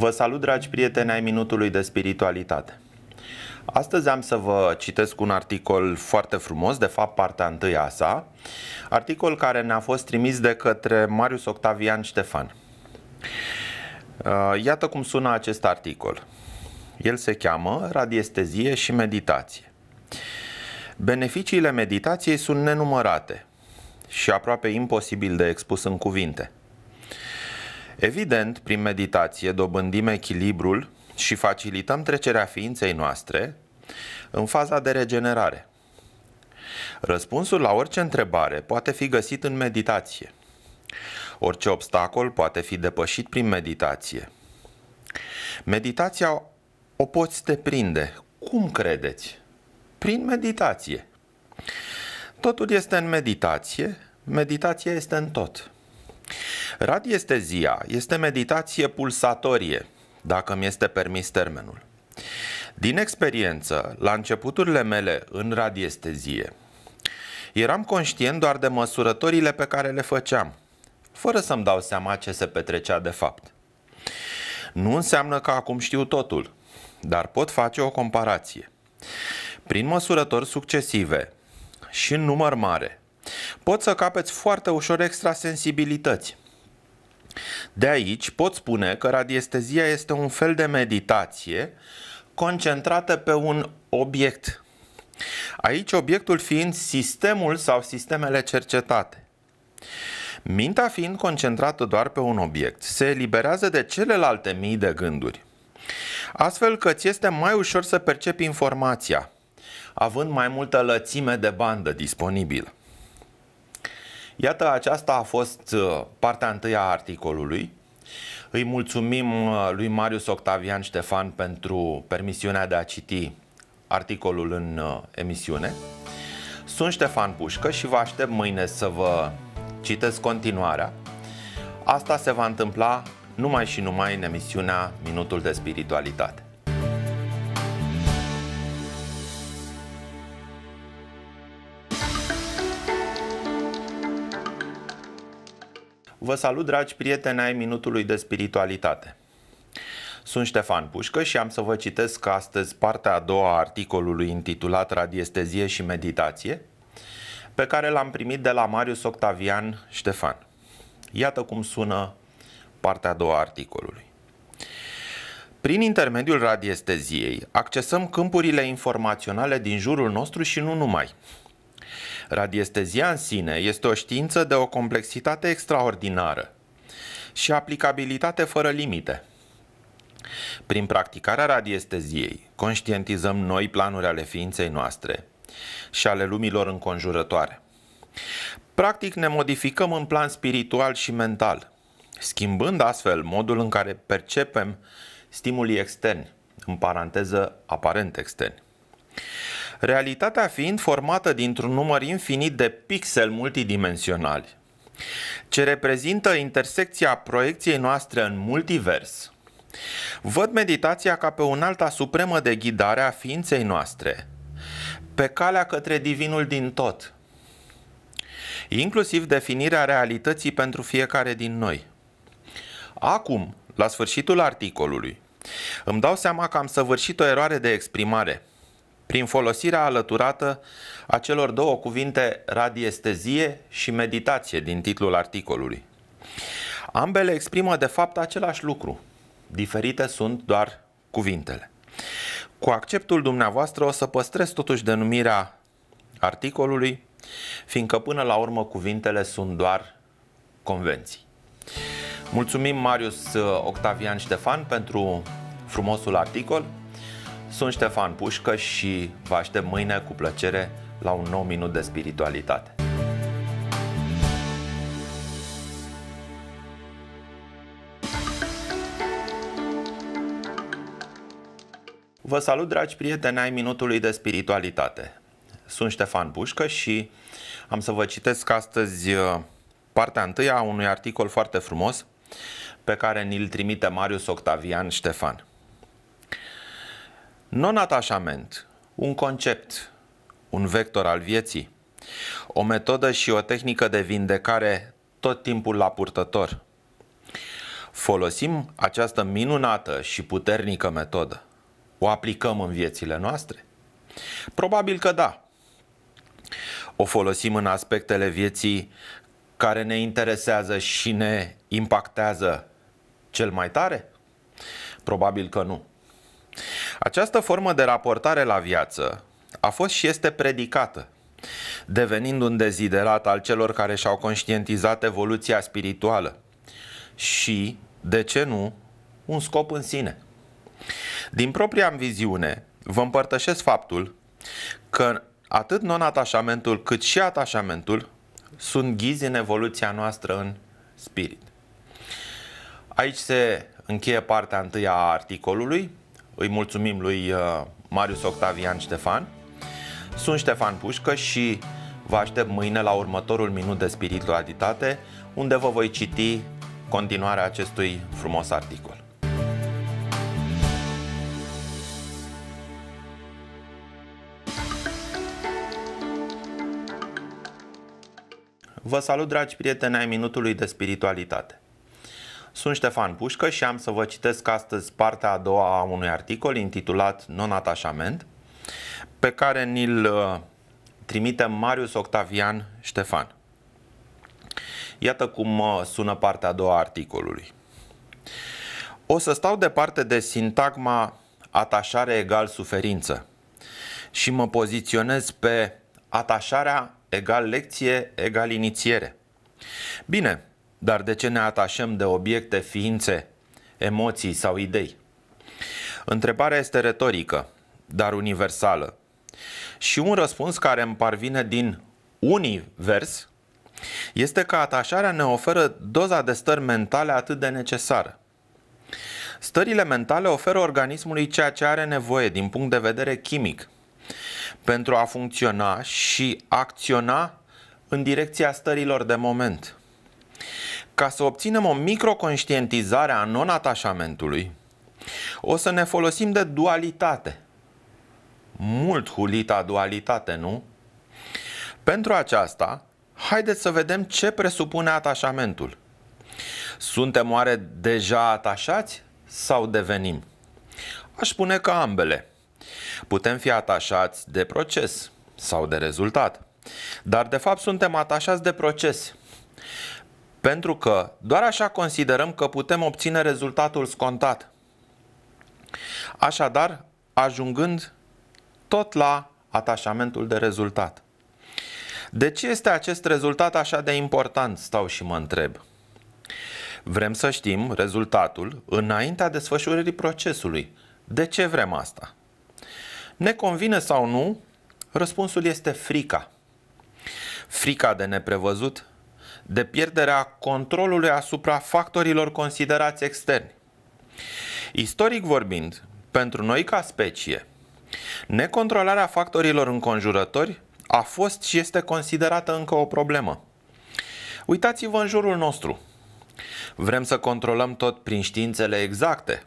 Vă salut, dragi prieteni ai Minutului de Spiritualitate. Astăzi am să vă citesc un articol foarte frumos, de fapt partea întâi a sa, articol care ne-a fost trimis de către Marius Octavian Ștefan. Uh, iată cum sună acest articol. El se cheamă Radiestezie și meditație. Beneficiile meditației sunt nenumărate și aproape imposibil de expus în cuvinte – Evident, prin meditație dobândim echilibrul și facilităm trecerea ființei noastre în faza de regenerare. Răspunsul la orice întrebare poate fi găsit în meditație. Orice obstacol poate fi depășit prin meditație. Meditația o poți deprinde. Cum credeți? Prin meditație. Totul este în meditație, meditația este în tot. Radiestezia este meditație pulsatorie, dacă mi este permis termenul. Din experiență, la începuturile mele în radiestezie, eram conștient doar de măsurătorile pe care le făceam, fără să-mi dau seama ce se petrecea de fapt. Nu înseamnă că acum știu totul, dar pot face o comparație. Prin măsurători succesive și în număr mare, pot să capeți foarte ușor extrasensibilități, de aici pot spune că radiestezia este un fel de meditație concentrată pe un obiect. Aici obiectul fiind sistemul sau sistemele cercetate. Mintea fiind concentrată doar pe un obiect, se eliberează de celelalte mii de gânduri. Astfel că ți este mai ușor să percepi informația, având mai multă lățime de bandă disponibilă. Iată, aceasta a fost uh, partea întâi a articolului. Îi mulțumim uh, lui Marius Octavian Ștefan pentru permisiunea de a citi articolul în uh, emisiune. Sunt Ștefan Pușcă și vă aștept mâine să vă citesc continuarea. Asta se va întâmpla numai și numai în emisiunea Minutul de Spiritualitate. Vă salut, dragi prieteni ai Minutului de Spiritualitate. Sunt Ștefan Pușcă și am să vă citesc astăzi partea a doua a articolului intitulat Radiestezie și meditație, pe care l-am primit de la Marius Octavian Ștefan. Iată cum sună partea a doua a articolului. Prin intermediul radiesteziei accesăm câmpurile informaționale din jurul nostru și nu numai, Radiestezia în sine este o știință de o complexitate extraordinară și aplicabilitate fără limite. Prin practicarea radiesteziei, conștientizăm noi planuri ale ființei noastre și ale lumilor înconjurătoare. Practic ne modificăm în plan spiritual și mental, schimbând astfel modul în care percepem stimulii externi, în paranteză aparent externi realitatea fiind formată dintr-un număr infinit de pixel multidimensionali, ce reprezintă intersecția proiecției noastre în multivers. Văd meditația ca pe alta supremă de ghidare a ființei noastre, pe calea către divinul din tot, inclusiv definirea realității pentru fiecare din noi. Acum, la sfârșitul articolului, îmi dau seama că am săvârșit o eroare de exprimare – prin folosirea alăturată a celor două cuvinte radiestezie și meditație din titlul articolului. Ambele exprimă de fapt același lucru, diferite sunt doar cuvintele. Cu acceptul dumneavoastră o să păstrez totuși denumirea articolului, fiindcă până la urmă cuvintele sunt doar convenții. Mulțumim Marius uh, Octavian Ștefan pentru frumosul articol sunt Ștefan Pușcă și vă aștept mâine cu plăcere la un nou minut de spiritualitate. Vă salut, dragi prieteni ai Minutului de Spiritualitate. Sunt Ștefan Pușcă și am să vă citesc astăzi uh, partea întâi a unui articol foarte frumos pe care ni-l trimite Marius Octavian Ștefan. Non-atașament, un concept, un vector al vieții, o metodă și o tehnică de vindecare tot timpul la purtător. Folosim această minunată și puternică metodă. O aplicăm în viețile noastre? Probabil că da. O folosim în aspectele vieții care ne interesează și ne impactează cel mai tare? Probabil că nu. Această formă de raportare la viață a fost și este predicată, devenind un deziderat al celor care și-au conștientizat evoluția spirituală și, de ce nu, un scop în sine. Din propria viziune, vă împărtășesc faptul că atât non-atașamentul cât și atașamentul sunt ghizi în evoluția noastră în spirit. Aici se încheie partea întâi a articolului. Îi mulțumim lui uh, Marius Octavian Ștefan. Sunt Ștefan Pușcă și vă aștept mâine la următorul minut de spiritualitate, unde vă voi citi continuarea acestui frumos articol. Vă salut, dragi prieteni ai Minutului de Spiritualitate! Sunt Ștefan Pușcă și am să vă citesc astăzi partea a doua a unui articol intitulat Non-atașament, pe care ni-l uh, trimite Marius Octavian Ștefan. Iată cum uh, sună partea a doua a articolului. O să stau departe de sintagma atașare egal suferință și mă poziționez pe atașarea egal lecție egal inițiere. Bine, dar de ce ne atașăm de obiecte, ființe, emoții sau idei? Întrebarea este retorică, dar universală. Și un răspuns care îmi parvine din univers este că atașarea ne oferă doza de stări mentale atât de necesară. Stările mentale oferă organismului ceea ce are nevoie din punct de vedere chimic pentru a funcționa și acționa în direcția stărilor de moment. Ca să obținem o microconștientizare a non-atașamentului, o să ne folosim de dualitate. Mult hulita dualitate, nu? Pentru aceasta, haideți să vedem ce presupune atașamentul. Suntem oare deja atașați sau devenim? Aș spune că ambele. Putem fi atașați de proces sau de rezultat. Dar de fapt suntem atașați de proces. Pentru că doar așa considerăm că putem obține rezultatul scontat. Așadar, ajungând tot la atașamentul de rezultat. De ce este acest rezultat așa de important, stau și mă întreb. Vrem să știm rezultatul înaintea desfășurării procesului. De ce vrem asta? Ne convine sau nu? Răspunsul este frica. Frica de neprevăzut, de pierderea controlului asupra factorilor considerați externi. Istoric vorbind, pentru noi ca specie, necontrolarea factorilor înconjurători a fost și este considerată încă o problemă. Uitați-vă în jurul nostru. Vrem să controlăm tot prin științele exacte.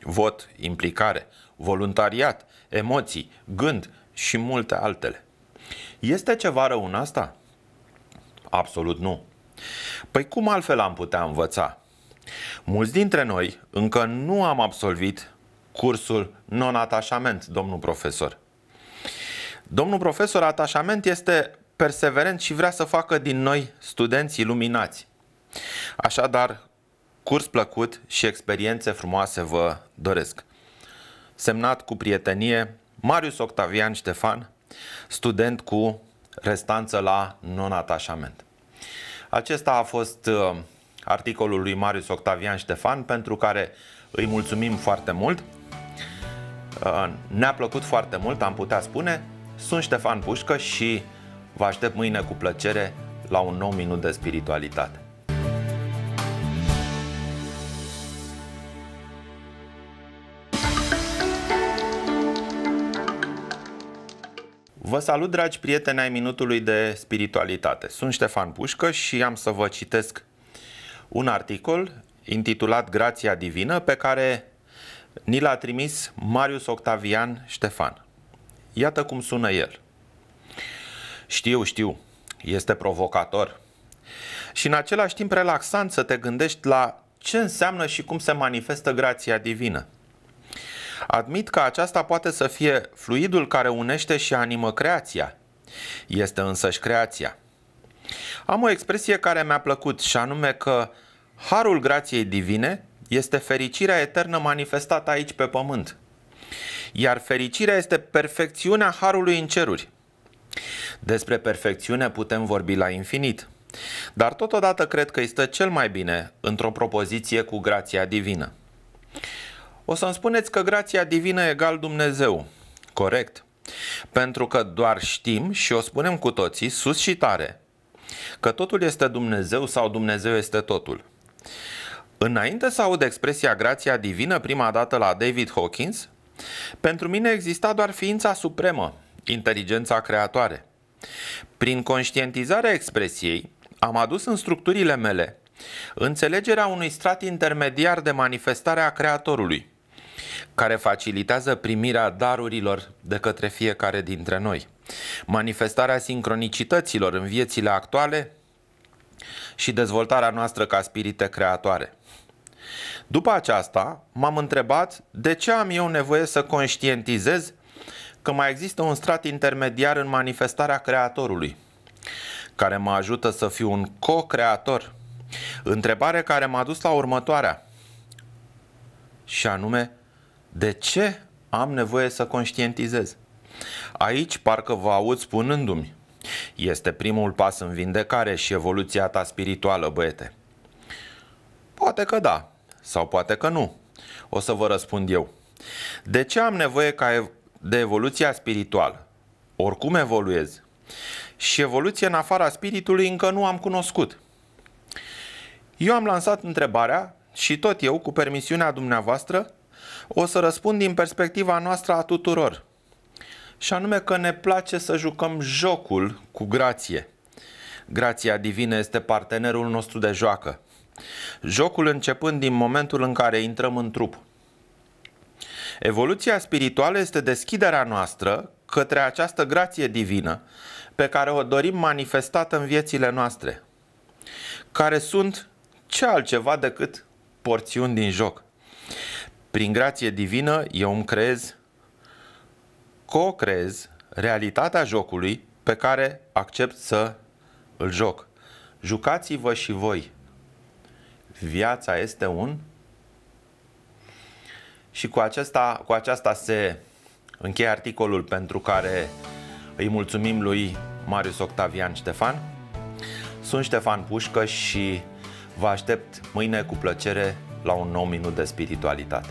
Vot, implicare, voluntariat, emoții, gând și multe altele. Este ceva rău în asta? Absolut nu. Păi cum altfel am putea învăța? Mulți dintre noi încă nu am absolvit cursul non-atașament, domnul profesor. Domnul profesor, atașament este perseverent și vrea să facă din noi studenți iluminați. Așadar, curs plăcut și experiențe frumoase vă doresc. Semnat cu prietenie, Marius Octavian Ștefan, student cu restanță la non-atașament. Acesta a fost uh, articolul lui Marius Octavian Ștefan, pentru care îi mulțumim foarte mult. Uh, ne-a plăcut foarte mult, am putea spune. Sunt Ștefan Pușcă și vă aștept mâine cu plăcere la un nou minut de spiritualitate. Vă salut, dragi prieteni ai Minutului de Spiritualitate. Sunt Ștefan Pușcă și am să vă citesc un articol intitulat Grația Divină pe care ni l-a trimis Marius Octavian Ștefan. Iată cum sună el. Știu, știu, este provocator. Și în același timp relaxant să te gândești la ce înseamnă și cum se manifestă grația divină. Admit că aceasta poate să fie fluidul care unește și animă creația. Este însăși creația. Am o expresie care mi-a plăcut și anume că harul grației divine este fericirea eternă manifestată aici pe pământ. Iar fericirea este perfecțiunea harului în ceruri. Despre perfecțiune putem vorbi la infinit, dar totodată cred că este cel mai bine într-o propoziție cu grația divină. O să-mi spuneți că grația divină egal Dumnezeu. Corect. Pentru că doar știm și o spunem cu toții sus și tare că totul este Dumnezeu sau Dumnezeu este totul. Înainte să aud expresia grația divină prima dată la David Hawkins, pentru mine exista doar ființa supremă, inteligența creatoare. Prin conștientizarea expresiei, am adus în structurile mele înțelegerea unui strat intermediar de manifestare a creatorului, care facilitează primirea darurilor de către fiecare dintre noi. Manifestarea sincronicităților în viețile actuale și dezvoltarea noastră ca spirite creatoare. După aceasta, m-am întrebat de ce am eu nevoie să conștientizez că mai există un strat intermediar în manifestarea creatorului, care mă ajută să fiu un co-creator. Întrebare care m-a dus la următoarea, și anume, de ce am nevoie să conștientizez? Aici parcă vă aud spunându-mi Este primul pas în vindecare și evoluția ta spirituală, băiete Poate că da, sau poate că nu O să vă răspund eu De ce am nevoie ca ev- de evoluția spirituală? Oricum evoluez Și evoluție în afara spiritului încă nu am cunoscut eu am lansat întrebarea și tot eu, cu permisiunea dumneavoastră, o să răspund din perspectiva noastră a tuturor. Și anume că ne place să jucăm jocul cu grație. Grația divină este partenerul nostru de joacă. Jocul începând din momentul în care intrăm în trup. Evoluția spirituală este deschiderea noastră către această grație divină pe care o dorim manifestată în viețile noastre, care sunt ce altceva decât porțiuni din joc. Prin grație divină, eu îmi creez, co-creez realitatea jocului pe care accept să îl joc. Jucați-vă și voi. Viața este un. Și cu acesta, cu aceasta se încheie articolul pentru care îi mulțumim lui Marius Octavian Ștefan. Sunt Ștefan Pușcă și vă aștept mâine cu plăcere la un nou minut de spiritualitate.